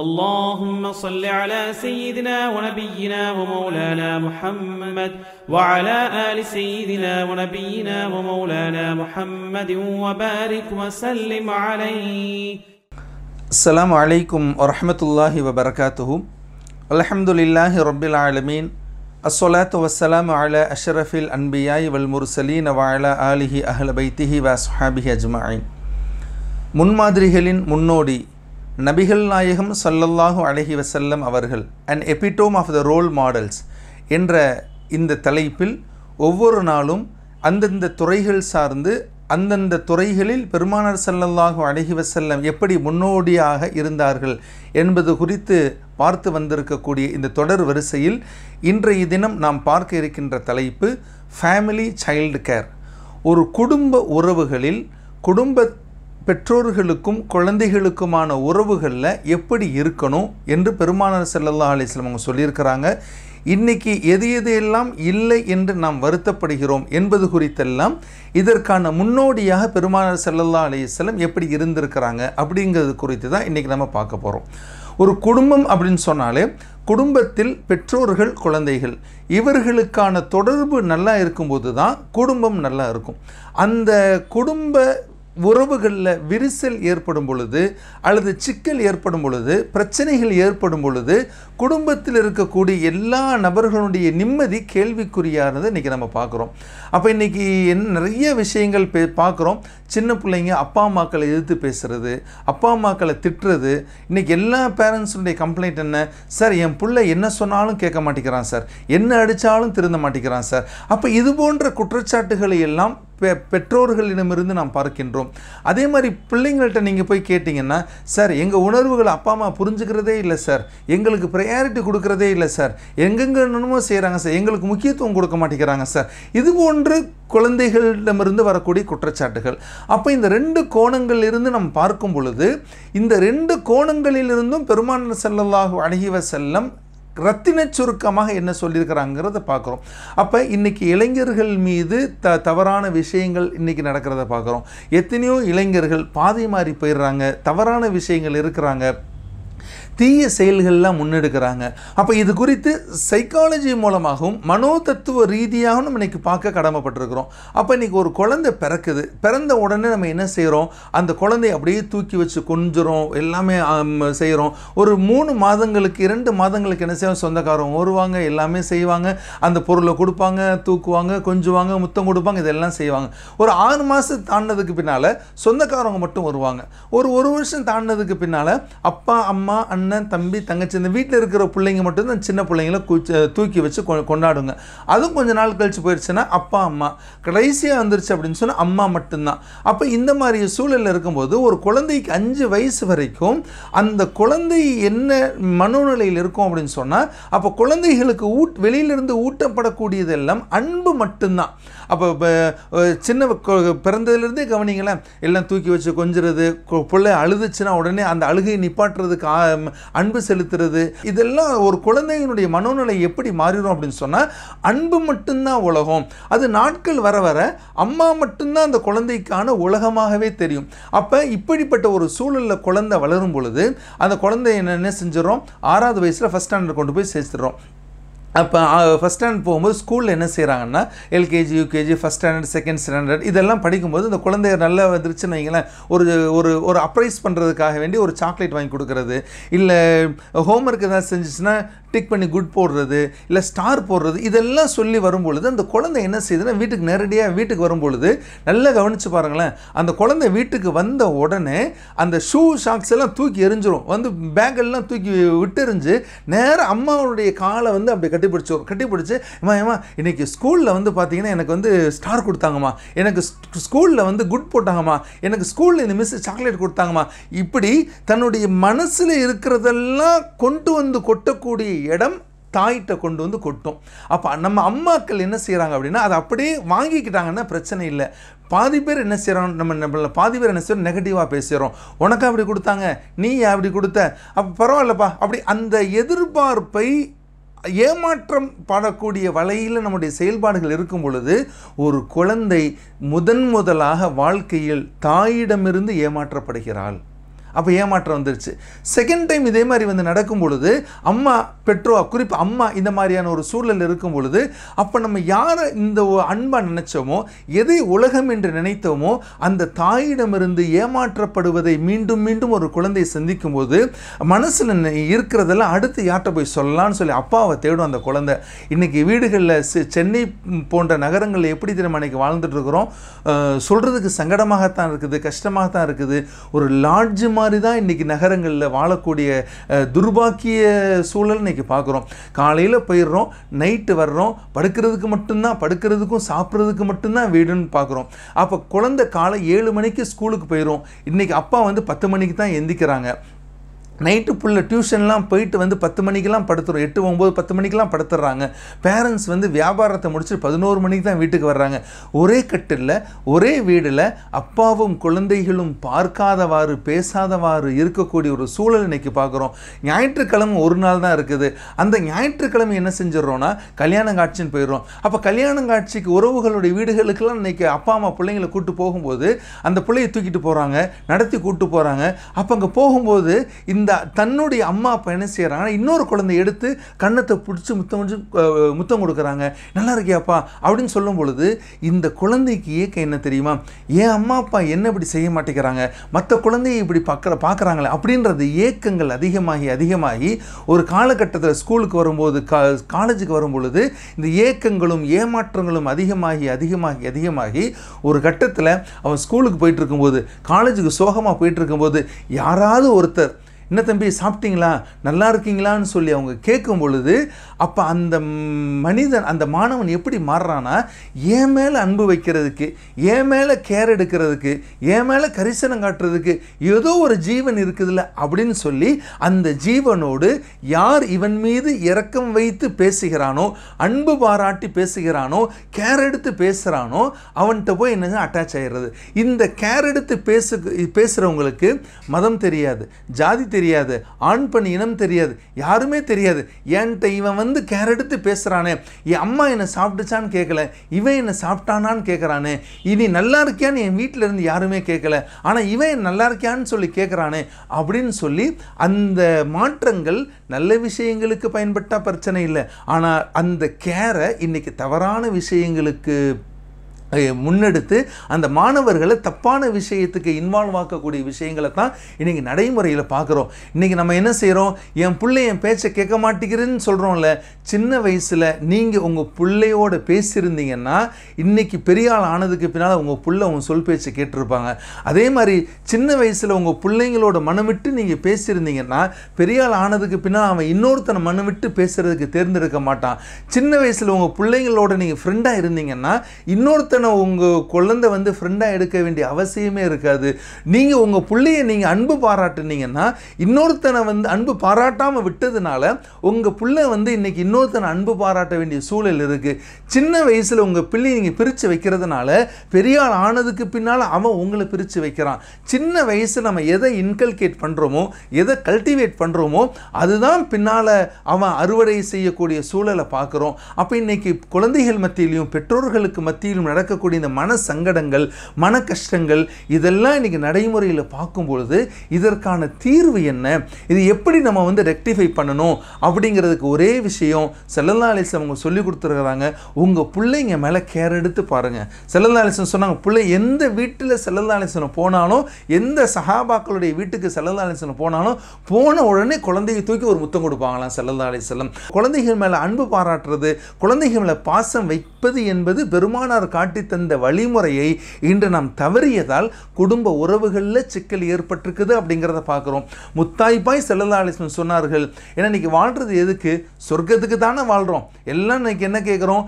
اللهم صل على سيدنا ونبينا ومولانا محمد وعلى آل سيدنا ونبينا ومولانا محمد وبارك وسلم عليه السلام عليكم ورحمة الله وبركاته الحمد لله رب العالمين الصلاة والسلام على أشرف الأنبياء والمرسلين وعلى آله أهل بيته وأصحابه أجمعين முன்மாதிரிகளின் முன்னோடி நபிகள் நாயகம் சல்லல்லாஹு அழகி வசல்லம் அவர்கள் and epitome of the role models என்ற இந்த தலைப்பில் ஒவ்வொரு நாளும் அந்தந்த துறைகள் சார்ந்து அந்தந்த துறைகளில் பெருமானர் சல்லல்லாஹு அழகி வசல்லம் எப்படி முன்னோடியாக இருந்தார்கள் என்பது குறித்து பார்த்து வந்திருக்கக்கூடிய இந்த தொடர் வரிசையில் இன்றைய தினம் நாம் பார்க்க இருக்கின்ற தலைப்பு ஃபேமிலி சைல்டு கேர் ஒரு குடும்ப உறவுகளில் குடும்ப பெற்றோர்களுக்கும் குழந்தைகளுக்குமான உறவுகளில் எப்படி இருக்கணும் என்று பெருமானார் செல்லல்லா அலிஸ்லம் அவங்க சொல்லியிருக்கிறாங்க இன்றைக்கி எது எது எல்லாம் இல்லை என்று நாம் வருத்தப்படுகிறோம் என்பது குறித்தெல்லாம் இதற்கான முன்னோடியாக பெருமானார் செல்லல்லா அலிஸ்லம் எப்படி இருந்திருக்கிறாங்க அப்படிங்கிறது குறித்து தான் இன்றைக்கி நம்ம பார்க்க போகிறோம் ஒரு குடும்பம் அப்படின்னு சொன்னாலே குடும்பத்தில் பெற்றோர்கள் குழந்தைகள் இவர்களுக்கான தொடர்பு நல்லா இருக்கும்போது தான் குடும்பம் நல்லா இருக்கும் அந்த குடும்ப உறவுகளில் விரிசல் ஏற்படும் பொழுது அல்லது சிக்கல் ஏற்படும் பொழுது பிரச்சனைகள் ஏற்படும் பொழுது குடும்பத்தில் இருக்கக்கூடிய எல்லா நபர்களுடைய நிம்மதி கேள்விக்குறியானது இன்றைக்கி நம்ம பார்க்குறோம் அப்போ இன்றைக்கி நிறைய விஷயங்கள் பே பார்க்குறோம் சின்ன பிள்ளைங்க அப்பா அம்மாக்களை எதிர்த்து பேசுகிறது அப்பா அம்மாக்களை திட்டுறது இன்றைக்கி எல்லா பேரண்ட்ஸுடைய கம்ப்ளைண்ட் என்ன சார் என் பிள்ளை என்ன சொன்னாலும் கேட்க மாட்டேங்கிறான் சார் என்ன அடித்தாலும் திருந்த மாட்டேங்கிறான் சார் அப்போ இது போன்ற குற்றச்சாட்டுகளை எல்லாம் பெ பெற்றோர்களிடமிருந்து நாம் பார்க்கின்றோம் அதே மாதிரி பிள்ளைங்கள்ட்ட நீங்கள் போய் கேட்டிங்கன்னா சார் எங்கள் உணர்வுகளை அப்பா அம்மா புரிஞ்சுக்கிறதே இல்லை சார் எங்களுக்கு ப்ரையாரிட்டி கொடுக்குறதே இல்லை சார் எங்கெங்கே செய்கிறாங்க சார் எங்களுக்கு முக்கியத்துவம் கொடுக்க மாட்டேங்கிறாங்க சார் இது போன்று குழந்தைகளிடமிருந்து வரக்கூடிய குற்றச்சாட்டுகள் அப்போ இந்த ரெண்டு கோணங்களிலிருந்து நம்ம பார்க்கும் பொழுது இந்த ரெண்டு கோணங்களிலிருந்தும் பெருமான செல்லலாக அழகிவ செல்லம் ரத்தின சுருக்கமாக என்ன சொல்லியிருக்கிறாங்கிறத பார்க்குறோம் அப்போ இன்றைக்கி இளைஞர்கள் மீது த தவறான விஷயங்கள் இன்றைக்கி நடக்கிறத பார்க்குறோம் எத்தனையோ இளைஞர்கள் பாதை மாறி போயிடுறாங்க தவறான விஷயங்கள் இருக்கிறாங்க தீய செயல்கள்லாம் முன்னெடுக்கிறாங்க அப்போ இது குறித்து சைக்காலஜி மூலமாகவும் மனோ தத்துவ ரீதியாகவும் நம்ம இன்றைக்கி பார்க்க கடமைப்பட்டிருக்கிறோம் அப்போ இன்றைக்கி ஒரு குழந்தை பிறக்குது பிறந்த உடனே நம்ம என்ன செய்கிறோம் அந்த குழந்தைய அப்படியே தூக்கி வச்சு கொஞ்சிறோம் எல்லாமே செய்கிறோம் ஒரு மூணு மாதங்களுக்கு இரண்டு மாதங்களுக்கு என்ன செய்வோம் சொந்தக்காரவங்க வருவாங்க எல்லாமே செய்வாங்க அந்த பொருளை கொடுப்பாங்க தூக்குவாங்க கொஞ்சுவாங்க முத்தம் கொடுப்பாங்க இதெல்லாம் செய்வாங்க ஒரு ஆறு மாதம் தாண்டினதுக்கு பின்னால் சொந்தக்காரவங்க மட்டும் வருவாங்க ஒரு ஒரு வருஷம் தாண்டினதுக்கு பின்னால் அப்பா அம்மா அண்ணன் அண்ணன் தம்பி தங்கச்சி இந்த வீட்டில் இருக்கிற பிள்ளைங்க மட்டும்தான் சின்ன பிள்ளைங்கள தூக்கி வச்சு கொண்டாடுங்க அதுவும் கொஞ்ச நாள் கழித்து போயிடுச்சுன்னா அப்பா அம்மா கடைசியாக வந்துருச்சு அப்படின்னு சொன்னால் அம்மா மட்டும்தான் அப்போ இந்த மாதிரி சூழலில் இருக்கும்போது ஒரு குழந்தைக்கு அஞ்சு வயசு வரைக்கும் அந்த குழந்தை என்ன மனோநிலையில் இருக்கும் அப்படின்னு சொன்னால் அப்போ குழந்தைகளுக்கு ஊட் வெளியிலிருந்து ஊட்டப்படக்கூடியதெல்லாம் அன்பு மட்டும்தான் அப்போ சின்ன பிறந்ததுலேருந்தே கவனிங்களேன் எல்லாம் தூக்கி வச்சு கொஞ்சிறது பிள்ளை அழுதுச்சுன்னா உடனே அந்த அழுகையை நிப்பாட்டுறதுக்கு அன்பு செலுத்துறது இதெல்லாம் ஒரு குழந்தையினுடைய மனோநிலை எப்படி மாறிடும் அப்படின்னு சொன்னால் அன்பு மட்டும்தான் உலகம் அது நாட்கள் வர வர அம்மா மட்டும்தான் அந்த குழந்தைக்கான உலகமாகவே தெரியும் அப்போ இப்படிப்பட்ட ஒரு சூழலில் குழந்தை வளரும் பொழுது அந்த குழந்தை என்னென்ன செஞ்சிடும் ஆறாவது வயசில் ஃபஸ்ட் ஸ்டாண்டர்ட் கொண்டு போய் சேர்த்துறோம் அப்போ ஃபஸ்ட் ஸ்டாண்டர்ட் போகும்போது ஸ்கூலில் என்ன செய்கிறாங்கன்னா LKG UKG first standard second standard இதெல்லாம் படிக்கும்போது இந்த குழந்தைய நல்லா வந்துருச்சுன்னு வைங்களேன் ஒரு ஒரு ஒரு அப்ரைஸ் பண்ணுறதுக்காக வேண்டி ஒரு சாக்லேட் வாங்கி கொடுக்குறது இல்லை ஹோம்ஒர்க் எதாவது செஞ்சிச்சுன்னா டிக் பண்ணி குட் போடுறது இல்லை ஸ்டார் போடுறது இதெல்லாம் சொல்லி வரும்பொழுது அந்த குழந்தை என்ன செய்யுதுன்னா வீட்டுக்கு நேரடியாக வீட்டுக்கு வரும்பொழுது நல்லா கவனித்து பாருங்களேன் அந்த குழந்தை வீட்டுக்கு வந்த உடனே அந்த ஷூ ஷாக்ஸ் எல்லாம் தூக்கி எரிஞ்சிரும் வந்து பேக்கெல்லாம் தூக்கி எரிஞ்சு நேராக அம்மாவுடைய காலை வந்து அப்படி கட்டி பிடிச்சி ஏமா ஏமா இன்றைக்கி ஸ்கூலில் வந்து பார்த்தீங்கன்னா எனக்கு வந்து ஸ்டார் கொடுத்தாங்கம்மா எனக்கு ஸ்கூலில் வந்து குட் போட்டாங்கம்மா எனக்கு ஸ்கூலில் இந்த மிஸ் சாக்லேட் கொடுத்தாங்கம்மா இப்படி தன்னுடைய மனசில் இருக்கிறதெல்லாம் கொண்டு வந்து கொட்டக்கூடிய இடம் தாயிட்ட கொண்டு வந்து கொட்டும் அப்போ நம்ம அம்மாக்கள் என்ன செய்கிறாங்க அப்படின்னா அதை அப்படியே வாங்கிக்கிட்டாங்கன்னா பிரச்சனை இல்லை பாதி பேர் என்ன செய்கிறோம் நம்ம நம்மள பாதி பேர் என்ன செய்கிறோம் நெகட்டிவாக பேசுகிறோம் உனக்கு அப்படி கொடுத்தாங்க நீ அப்படி கொடுத்த அப்போ பரவாயில்லப்பா அப்படி அந்த எதிர்பார்ப்பை ஏமாற்றம் பாடக்கூடிய வலையில் நம்முடைய செயல்பாடுகள் இருக்கும் பொழுது ஒரு குழந்தை முதன் முதலாக வாழ்க்கையில் தாயிடமிருந்து ஏமாற்றப்படுகிறாள் அப்போ ஏமாற்றம் வந்துருச்சு செகண்ட் டைம் இதே மாதிரி வந்து நடக்கும் பொழுது அம்மா பெற்றோ குறிப்பு அம்மா இந்த மாதிரியான ஒரு சூழல் இருக்கும் பொழுது அப்போ நம்ம யாரை இந்த அன்பாக நினச்சோமோ எதை உலகம் என்று நினைத்தோமோ அந்த தாயிடமிருந்து ஏமாற்றப்படுவதை மீண்டும் மீண்டும் ஒரு குழந்தையை சந்திக்கும் போது மனசில் இருக்கிறதெல்லாம் அடுத்து யார்கிட்ட போய் சொல்லலாம்னு சொல்லி அப்பாவை தேடும் அந்த குழந்தை இன்னைக்கு வீடுகளில் சென்னை போன்ற நகரங்களில் எப்படி தினம் இன்றைக்கி வாழ்ந்துட்டு இருக்கிறோம் சொல்கிறதுக்கு சங்கடமாகத்தான் இருக்குது கஷ்டமாகத்தான் இருக்குது ஒரு லாட்ஜுமா மாதிரி தான் இன்றைக்கி நகரங்களில் வாழக்கூடிய துர்பாக்கிய சூழல் இன்றைக்கி பார்க்குறோம் காலையில் போயிடுறோம் நைட்டு வர்றோம் படுக்கிறதுக்கு மட்டும்தான் படுக்கிறதுக்கும் சாப்பிட்றதுக்கு மட்டும்தான் வீடுன்னு பார்க்குறோம் அப்போ குழந்தை காலை ஏழு மணிக்கு ஸ்கூலுக்கு போயிடும் இன்றைக்கி அப்பா வந்து பத்து மணிக்கு தான் எந்திக்கிறாங்க நைட்டு புள்ள டியூஷன்லாம் போயிட்டு வந்து பத்து மணிக்கெல்லாம் படுத்துரும் எட்டு ஒம்பது பத்து மணிக்கெல்லாம் படுத்துடுறாங்க பேரண்ட்ஸ் வந்து வியாபாரத்தை முடிச்சு பதினோரு மணிக்கு தான் வீட்டுக்கு வர்றாங்க ஒரே கட்டில் ஒரே வீடில் அப்பாவும் குழந்தைகளும் பார்க்காதவாறு பேசாதவாறு இருக்கக்கூடிய ஒரு சூழல் இன்னைக்கு பார்க்குறோம் ஞாயிற்றுக்கிழமை ஒரு நாள் தான் இருக்குது அந்த ஞாயிற்றுக்கிழமை என்ன செஞ்சிடறோன்னா கல்யாணம் காட்சின்னு போயிடுறோம் அப்போ கல்யாணம் காட்சிக்கு உறவுகளுடைய வீடுகளுக்கெல்லாம் இன்றைக்கி அப்பா அம்மா பிள்ளைங்களை கூப்பிட்டு போகும்போது அந்த பிள்ளையை தூக்கிட்டு போகிறாங்க நடத்தி கூப்பிட்டு போகிறாங்க அப்போ அங்கே போகும்போது இந்த தன்னுடைய அம்மா அப்பா என்ன செய்கிறாங்கன்னா இன்னொரு குழந்தை எடுத்து கன்னத்தை பிடிச்சி முத்தம் முத்தம் கொடுக்குறாங்க நல்லா இருக்கியாப்பா அப்படின்னு சொல்லும் பொழுது இந்த குழந்தைக்கு இயக்கம் என்ன தெரியுமா என் அம்மா அப்பா என்ன இப்படி செய்ய மாட்டேங்கிறாங்க மற்ற குழந்தையை இப்படி பார்க்குற பார்க்குறாங்களே அப்படின்றது ஏக்கங்கள் அதிகமாகி அதிகமாகி ஒரு காலகட்டத்தில் ஸ்கூலுக்கு வரும்போது கா காலேஜுக்கு வரும் பொழுது இந்த ஏக்கங்களும் ஏமாற்றங்களும் அதிகமாகி அதிகமாகி அதிகமாகி ஒரு கட்டத்தில் அவன் ஸ்கூலுக்கு போயிட்டு இருக்கும்போது காலேஜுக்கு சோகமாக போயிட்டு இருக்கும்போது யாராவது ஒருத்தர் என்ன தம்பி சாப்பிட்டீங்களா நல்லா இருக்கீங்களான்னு சொல்லி அவங்க கேட்கும் பொழுது அப்போ அந்த மனிதன் அந்த மாணவன் எப்படி மாறுறானா ஏன் மேலே அன்பு வைக்கிறதுக்கு ஏன் மேலே கேர் எடுக்கிறதுக்கு ஏன் மேலே கரிசனம் காட்டுறதுக்கு ஏதோ ஒரு ஜீவன் இருக்குதுல்ல அப்படின்னு சொல்லி அந்த ஜீவனோடு யார் இவன் மீது இரக்கம் வைத்து பேசுகிறானோ அன்பு பாராட்டி பேசுகிறானோ கேர் எடுத்து பேசுகிறானோ அவன்கிட்ட போய் என்ன அட்டாச் ஆகிடுறது இந்த கேர் எடுத்து பேசு பேசுகிறவங்களுக்கு மதம் தெரியாது ஜாதி தெரியாது தெரியாது ஆண் பண் இனம் தெரியாது யாருமே தெரியாது என்கிட்ட இவன் வந்து கேர் எடுத்து பேசுகிறானே என் அம்மா என்னை சாப்பிட்டுச்சான்னு கேட்கல இவன் என்னை சாப்பிட்டானான்னு கேட்குறானே இனி நல்லா இருக்கியான்னு என் வீட்டில் இருந்து யாருமே கேட்கல ஆனால் இவன் நல்லா இருக்கியான்னு சொல்லி கேட்குறானே அப்படின்னு சொல்லி அந்த மாற்றங்கள் நல்ல விஷயங்களுக்கு பயன்பட்டால் பிரச்சனை இல்லை ஆனால் அந்த கேரை இன்றைக்கி தவறான விஷயங்களுக்கு முன்னெடுத்து அந்த மாணவர்களை தப்பான விஷயத்துக்கு இன்வால்வ் ஆக்கக்கூடிய விஷயங்களை தான் இன்றைக்கி நடைமுறையில் பார்க்குறோம் இன்றைக்கி நம்ம என்ன செய்கிறோம் என் பிள்ளை என் பேச்சை கேட்க மாட்டேங்கிறேன்னு சொல்கிறோம்ல சின்ன வயசில் நீங்கள் உங்கள் பிள்ளையோட பேசியிருந்தீங்கன்னா இன்றைக்கி பெரிய ஆள் ஆனதுக்கு பின்னால் உங்கள் பிள்ளை உங்கள் சொல் பேச்சை கேட்டிருப்பாங்க அதே மாதிரி சின்ன வயசில் உங்கள் பிள்ளைங்களோட விட்டு நீங்கள் பேசியிருந்தீங்கன்னா பெரிய ஆள் ஆனதுக்கு பின்னால் அவன் இன்னொருத்தனை விட்டு பேசுகிறதுக்கு தேர்ந்தெடுக்க மாட்டான் சின்ன வயசில் உங்கள் பிள்ளைங்களோட நீங்கள் ஃப்ரெண்டாக இருந்தீங்கன்னா இன்னொருத்தன் நான் உங்கள் குழந்தை வந்து ஃப்ரெண்டாக எடுக்க வேண்டிய அவசியமே இருக்காது நீங்கள் உங்கள் பிள்ளையை நீங்கள் அன்பு பாராட்டுனீங்கன்னா இன்னொருத்தனை வந்து அன்பு பாராட்டாமல் விட்டதுனால உங்கள் பிள்ளை வந்து இன்றைக்கி இன்னொருத்தனை அன்பு பாராட்ட வேண்டிய சூழல் இருக்குது சின்ன வயசில் உங்கள் பிள்ளையை நீங்கள் பிரித்து வைக்கிறதுனால பெரிய ஆள் ஆனதுக்கு பின்னால் அவன் உங்களை பிரித்து வைக்கிறான் சின்ன வயசு நம்ம எதை இன்கல்கேட் பண்ணுறோமோ எதை கல்டிவேட் பண்ணுறோமோ அதுதான் பின்னால் அவன் அறுவடை செய்யக்கூடிய சூழலை பார்க்குறோம் அப்போ இன்றைக்கி குழந்தைகள் மத்தியிலையும் பெற்றோர்களுக்கு மத்தியிலும் நடக்க நடக்கக்கூடிய இந்த மன சங்கடங்கள் மன கஷ்டங்கள் இதெல்லாம் இன்றைக்கி நடைமுறையில் பார்க்கும் பொழுது இதற்கான தீர்வு என்ன இது எப்படி நம்ம வந்து ரெக்டிஃபை பண்ணணும் அப்படிங்கிறதுக்கு ஒரே விஷயம் செல்லல்லாலிசம் அவங்க சொல்லி கொடுத்துருக்குறாங்க உங்கள் பிள்ளைங்க மேலே கேர் எடுத்து பாருங்கள் செல்லல்லாலிசம் சொன்னாங்க பிள்ளை எந்த வீட்டில் செல்லல்லாலிசனை போனாலும் எந்த சஹாபாக்களுடைய வீட்டுக்கு செல்லல்லாலிசனை போனாலும் போன உடனே குழந்தையை தூக்கி ஒரு முத்தம் கொடுப்பாங்களாம் செல்லல்லாலிசலம் குழந்தைகள் மேலே அன்பு பாராட்டுறது குழந்தைகள் மேலே பாசம் வைப்பது என்பது பெருமானார் காட்டி ஏற்படுத்தி தந்த வழிமுறையை இன்று நாம் தவறியதால் குடும்ப உறவுகளில் சிக்கல் ஏற்பட்டிருக்குது அப்படிங்கிறத பார்க்குறோம் முத்தாய்ப்பாய் செல்லதாலிசன் சொன்னார்கள் ஏன்னா இன்றைக்கி வாழ்கிறது எதுக்கு சொர்க்கத்துக்கு தானே வாழ்கிறோம் எல்லாம் இன்றைக்கி என்ன கேட்குறோம்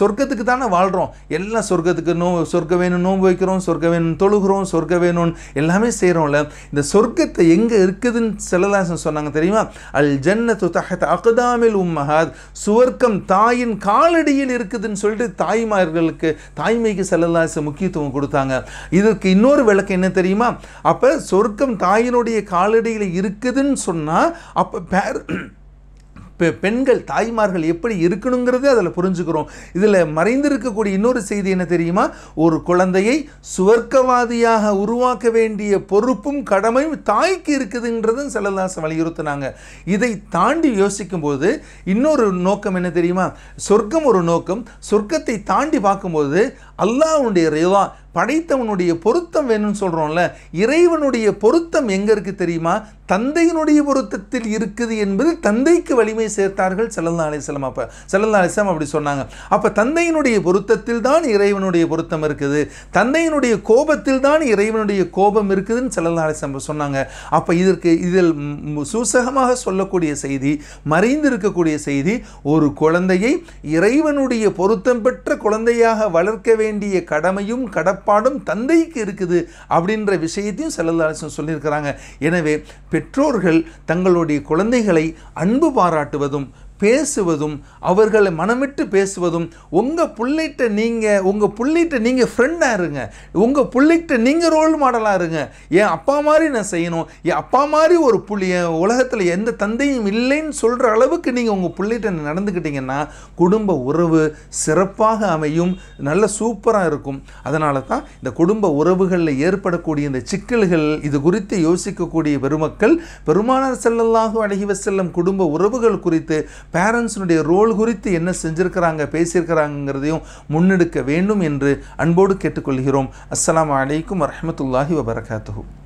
சொர்க்கத்துக்கு தானே வாழ்கிறோம் எல்லாம் சொர்க்கத்துக்கு நோ சொர்க்க வேணும் நோன்பு வைக்கிறோம் சொர்க்க வேணும் தொழுகிறோம் சொர்க்க வேணும் எல்லாமே செய்கிறோம்ல இந்த சொர்க்கத்தை எங்கே இருக்குதுன்னு செல்லதாசன் சொன்னாங்க தெரியுமா அல் ஜன்னத்து தகத் அகதாமில் மகாத் சுவர்க்கம் தாயின் காலடியில் இருக்குதுன்னு சொல்லிட்டு தாய்மார்களுக்கு தாய் தாய்மைக்கு செல்லலாச முக்கியத்துவம் கொடுத்தாங்க இதற்கு இன்னொரு விளக்கம் என்ன தெரியுமா அப்போ சொர்க்கம் தாயினுடைய காலடியில் இருக்குதுன்னு சொன்னால் அப்போ பேர் பெ பெண்கள் தாய்மார்கள் எப்படி இருக்கணுங்கிறதே அதில் புரிஞ்சுக்கிறோம் இதில் மறைந்திருக்கக்கூடிய இன்னொரு செய்தி என்ன தெரியுமா ஒரு குழந்தையை சுவர்க்கவாதியாக உருவாக்க வேண்டிய பொறுப்பும் கடமையும் தாய்க்கு இருக்குதுன்றதும் செல்லதாசன் வலியுறுத்தினாங்க இதை தாண்டி யோசிக்கும்போது இன்னொரு நோக்கம் என்ன தெரியுமா சொர்க்கம் ஒரு நோக்கம் சொர்க்கத்தை தாண்டி பார்க்கும்போது அல்லாவுடைய ரேவா படைத்தவனுடைய பொருத்தம் வேணும்னு சொல்கிறோம்ல இறைவனுடைய பொருத்தம் எங்கே இருக்குது தெரியுமா தந்தையினுடைய பொருத்தத்தில் இருக்குது என்பது தந்தைக்கு வலிமை சேர்த்தார்கள் செல்லல்லா அலிஸ்லாம் அப்போ செல்லல்லா அலிஸ்லாம் அப்படி சொன்னாங்க அப்போ தந்தையினுடைய பொருத்தத்தில் தான் இறைவனுடைய பொருத்தம் இருக்குது தந்தையினுடைய கோபத்தில் தான் இறைவனுடைய கோபம் இருக்குதுன்னு செல்லல்லா அலிஸ்லாம் சொன்னாங்க அப்போ இதற்கு இதில் சூசகமாக சொல்லக்கூடிய செய்தி மறைந்திருக்கக்கூடிய செய்தி ஒரு குழந்தையை இறைவனுடைய பொருத்தம் பெற்ற குழந்தையாக வளர்க்க வேண்டிய கடமையும் கடப்பாடும் தந்தைக்கு இருக்குது அப்படின்ற விஷயத்தையும் செல்லல்லாசன் சொல்லியிருக்கிறாங்க எனவே பெற்றோர்கள் தங்களுடைய குழந்தைகளை அன்பு பாராட்டுவதும் பேசுவதும் அவர்களை மனமிட்டு பேசுவதும் உங்கள் பிள்ளைகிட்ட நீங்கள் உங்கள் பிள்ளைகிட்ட நீங்கள் ஃப்ரெண்டாக இருங்க உங்கள் பிள்ளைகிட்ட நீங்கள் ரோல் மாடலாக இருங்க என் அப்பா மாதிரி நான் செய்யணும் என் அப்பா மாதிரி ஒரு புள்ளிய உலகத்தில் எந்த தந்தையும் இல்லைன்னு சொல்கிற அளவுக்கு நீங்கள் உங்கள் பிள்ளைகிட்ட நடந்துக்கிட்டீங்கன்னா குடும்ப உறவு சிறப்பாக அமையும் நல்ல சூப்பராக இருக்கும் அதனால தான் இந்த குடும்ப உறவுகளில் ஏற்படக்கூடிய இந்த சிக்கல்கள் இது குறித்து யோசிக்கக்கூடிய பெருமக்கள் பெருமானார் செல்லல்லாக அழகி செல்லும் குடும்ப உறவுகள் குறித்து பேரண்ட்ஸினுடைய ரோல் குறித்து என்ன செஞ்சுருக்கிறாங்க பேசியிருக்கிறாங்கிறதையும் முன்னெடுக்க வேண்டும் என்று அன்போடு கேட்டுக்கொள்கிறோம் அஸ்லாம் வலைக்கம் வரமத்துல்லாஹி வபரகாத்து